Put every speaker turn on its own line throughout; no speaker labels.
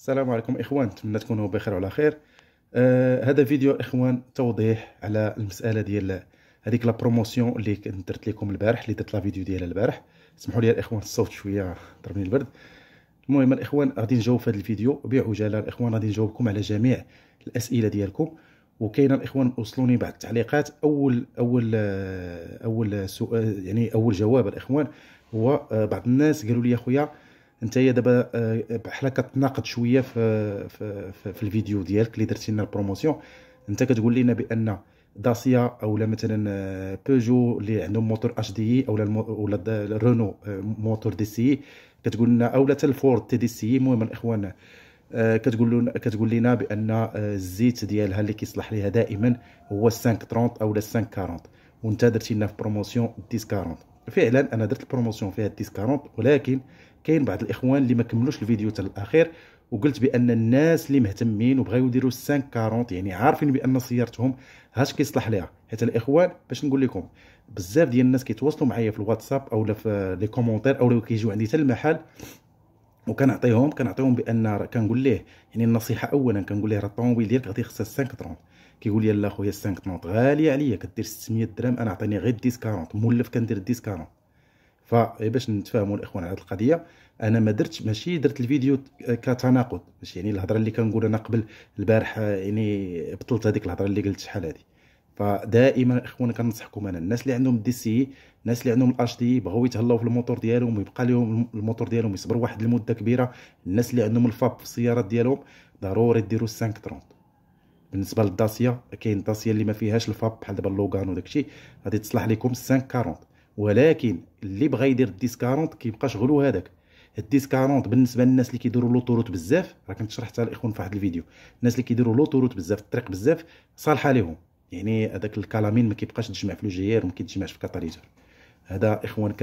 السلام عليكم اخوان نتمنى تكونوا بخير وعلى خير آه هذا فيديو اخوان توضيح على المساله ديال هذيك لا بروموسيون اللي كنت درت لكم البارح اللي درت لا فيديو ديالها البارح سمحوا لي الاخوان الصوت شويه ضربني البرد المهم الاخوان غادي نجاوب في هذا الفيديو بعجاله الاخوان غادي نجاوبكم على جميع الاسئله ديالكم وكاين الاخوان وصلوني بعض التعليقات اول اول آه، اول سؤال يعني اول جواب الاخوان هو آه، بعض الناس قالوا لي خويا انت دابا آه، بحال كتناقض شويه في, في, في, الفيديو ديالك اللي درتي لنا البروموسيون انت كتقول لنا بان داسيا اولا مثلا بيجو آه، اللي عندهم موتور اش دي e اولا لا ولا رونو آه، موتور دي سي e. كتقول لنا اولا لا الفورد تي دي سي e، المهم الاخوان كتقول لنا كتقول لنا بان الزيت ديالها اللي كيصلح ليها دائما هو 530 اولا 540 وانت درتي لنا في بروموسيون 1040 40 فعلا انا درت البروموسيون فيها الديس ولكن كاين بعض الاخوان اللي ما كملوش الفيديو حتى الاخير وقلت بان الناس اللي مهتمين وبغاو يديروا 540 يعني عارفين بان سيارتهم هاش كيصلح ليها حيت الاخوان باش نقول لكم بزاف ديال الناس كيتواصلوا معايا في الواتساب اولا في لي كومونتير اولا كيجيو عندي حتى المحل وكنعطيهم كنعطيهم بان كنقول ليه يعني النصيحه اولا كنقول ليه راه الطوموبيل ديالك غادي خصها طرون كيقول لي لا خويا طرون غاليه عليا كدير 600 درهم انا عطيني غير ديسكاونت مولف كندير ديسكاونت فباش إيه، نتفاهموا الاخوان على هذه القضيه انا ما درتش ماشي درت الفيديو كتناقض ماشي يعني الهضره اللي كنقول انا قبل البارح آه، يعني بطلت هذيك الهضره اللي قلت شحال هذه فدائما اخوانا كننصحكم انا الناس اللي عندهم دي سي الناس اللي عندهم الاش دي بغاو يتهلاو في الموتور ديالهم ويبقى لهم الموتور ديالهم يصبر واحد المده كبيره الناس اللي عندهم الفاب في السيارات ديالهم ضروري ديروا 530 بالنسبه للداسيا كاين داسيا اللي ما فيهاش الفاب بحال دابا اللوغان وداكشي غادي تصلح لكم 540 ولكن اللي بغا يدير 40 كيبقى شغلو هذاك 40 بالنسبه للناس اللي كيديروا لوطوروت بزاف راه كنت شرحتها الاخوان في واحد الفيديو الناس اللي كيديروا لوطوروت بزاف الطريق بزاف صالحه لهم يعني هذاك الكلامين ما كيبقاش تجمع في لوجيير وما كيتجمعش في كاتاليزور هذا اخوانك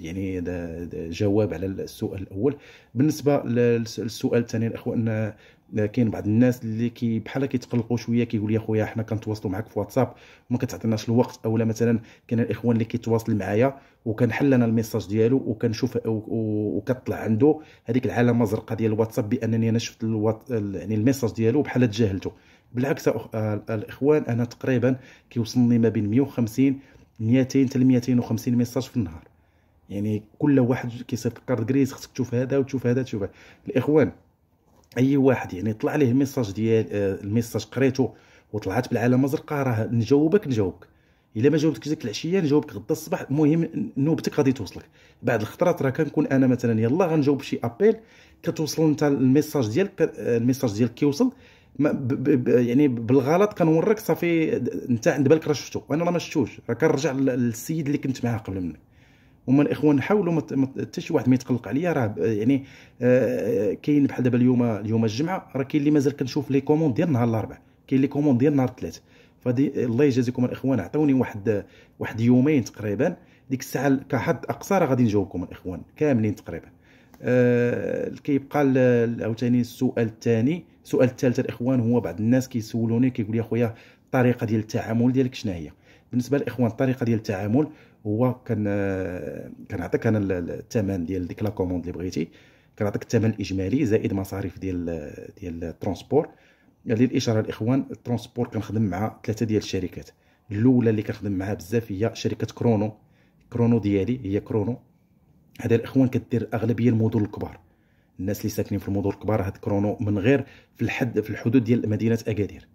يعني جواب على السؤال الاول بالنسبه للسؤال الثاني الاخوان آه، كاين بعض الناس اللي كي بحال كيتقلقوا شويه كيقول لي خويا حنا كنتواصلوا معك في واتساب وما كتعطيناش الوقت اولا مثلا كاين الاخوان اللي كيتواصل معايا وكنحل انا الميساج ديالو وكنشوف وكطلع عنده هذيك العلامه الزرقاء ديال الواتساب بانني انا شفت الوات... يعني الميساج ديالو بحال تجاهلته بالعكس آه، الاخوان انا تقريبا كيوصلني ما بين 150 200 حتى 250 ميساج في النهار يعني كل واحد كيصيفط كارد غريز خصك تشوف هذا وتشوف هذا تشوف هذا الاخوان اي واحد يعني طلع ليه ميساج ديال آه، الميساج قريته وطلعت بالعلامه الزرقاء راه نجاوبك نجاوبك الا ما جاوبتك ديك العشيه نجاوبك غدا الصباح المهم نوبتك غادي توصلك بعد الخطرات راه كنكون انا مثلا يلا غنجاوب شي ابيل كتوصل انت الميساج ديالك آه، الميساج ديالك كيوصل ب ب يعني بالغلط كنوريك صافي انت عند بالك راه شفتو وانا راه ما شفتوش راه كنرجع للسيد اللي كنت معاه قبل مني هما الاخوان حاولوا حتى شي واحد ما يتقلق عليا راه يعني آه كاين بحال دابا اليوم اليوم الجمعه راه كاين اللي مازال كنشوف لي كوموند ديال نهار الاربعاء كاين لي كوموند ديال نهار الثلاث فدي الله يجازيكم الاخوان عطوني واحد واحد يومين تقريبا ديك الساعه كحد اقصى راه غادي نجاوبكم الاخوان كاملين تقريبا آه كيبقى عاوتاني السؤال الثاني السؤال الثالث الاخوان هو بعض الناس كيسولوني كيقول لي اخويا الطريقه ديال التعامل ديالك شنو هي بالنسبه للاخوان الطريقه ديال التعامل هو كان كنعطيك انا الثمن ديال ديك لا كوموند اللي بغيتي كنعطيك الثمن الاجمالي زائد مصاريف ديال ديال الترونسبور يعني للاشاره الاخوان الترونسبور كنخدم مع ثلاثه ديال الشركات الاولى اللي كنخدم معها بزاف هي شركه كرونو كرونو ديالي هي كرونو هذا الاخوان كدير اغلبيه المدن الكبار الناس اللي ساكنين في المدن الكبار هاد كرونو من غير في الحد في الحدود ديال مدينه اكادير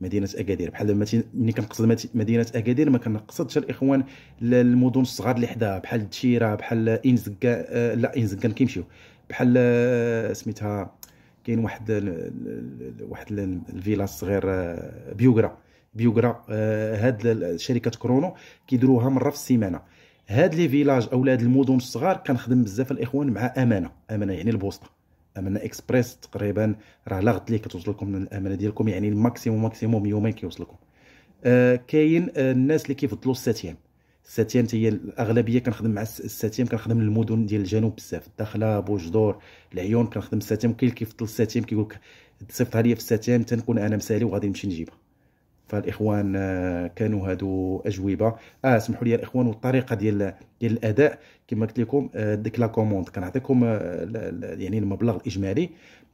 مدينه اكادير بحال ملي كنقصد مدينه اكادير ما كنقصدش الاخوان المدن الصغار اللي حداها بحال تشيره بحال انزكا آه، لا انزكا كيمشيو بحال آه، سميتها كاين واحد واحد الفيلا الصغير آه، بيوغرا بيوغرا هاد شركه كرونو كيديروها مره في السيمانه هاد لي فيلاج او هاد المدن الصغار كنخدم بزاف الاخوان مع امانه امانه يعني البوسطه امانه اكسبريس تقريبا راه لا غد لي كتوصل لكم الامانه ديالكم يعني الماكسيموم ماكسيموم يومين كيوصل لكم آه كاين آه الناس اللي كيفضلوا الساتيام الساتيام هي الاغلبيه كنخدم مع الساتيام كنخدم المدن ديال الجنوب بزاف الداخله بوجدور العيون كنخدم الساتيام كاين اللي كيفضل الساتيام كيقول لك تصيفطها ليا في الساتيام تنكون انا مسالي وغادي نمشي نجيبها فالاخوان آه، كانوا هادو اجوبه اه سمحوا لي الاخوان والطريقه ديال ديال الاداء كما قلت لكم آه، ديك لا كوموند كنعطيكم آه، يعني المبلغ الاجمالي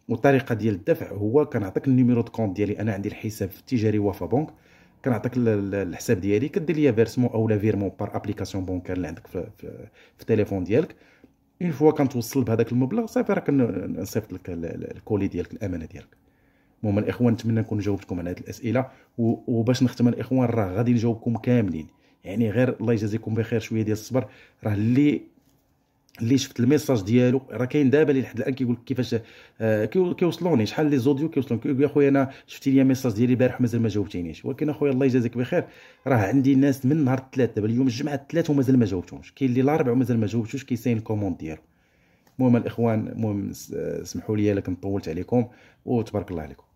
والطريقه ديال الدفع هو كنعطيك النيميرو دو كونت ديالي انا عندي الحساب في التجاري وفا بنك كنعطيك الحساب ديالي كدير ليا فيرسمون او لا فيرمون بار ابليكاسيون بونكار اللي عندك في, في, في التليفون ديالك اون فوا كنتوصل بهذاك المبلغ صافي راه كنصيفط لك الكولي ديالك الامانه ديالك المهم الاخوان نتمنى نكون جاوبتكم على هذه الاسئله وباش نختم الاخوان راه غادي نجاوبكم كاملين يعني غير الله يجازيكم بخير شويه ديال الصبر راه اللي اللي شفت الميساج ديالو راه كاين دابا اللي لحد الان كيقول لك كيفاش آه كيوصلوني شحال لي زوديو كيوصلوني كيقول يا خويا انا شفتي لي ميساج ديالي البارح مازال ما جاوبتينيش ولكن اخويا الله يجازيك بخير راه عندي ناس من نهار الثلاث دابا اليوم الجمعه الثلاث ومازال ما جاوبتهمش كاين اللي الاربع ومازال ما جاوبتوش كيساين الكوموند ديالو المهم الاخوان المهم آه، سمحوا لي لكن طولت عليكم وتبارك الله عليكم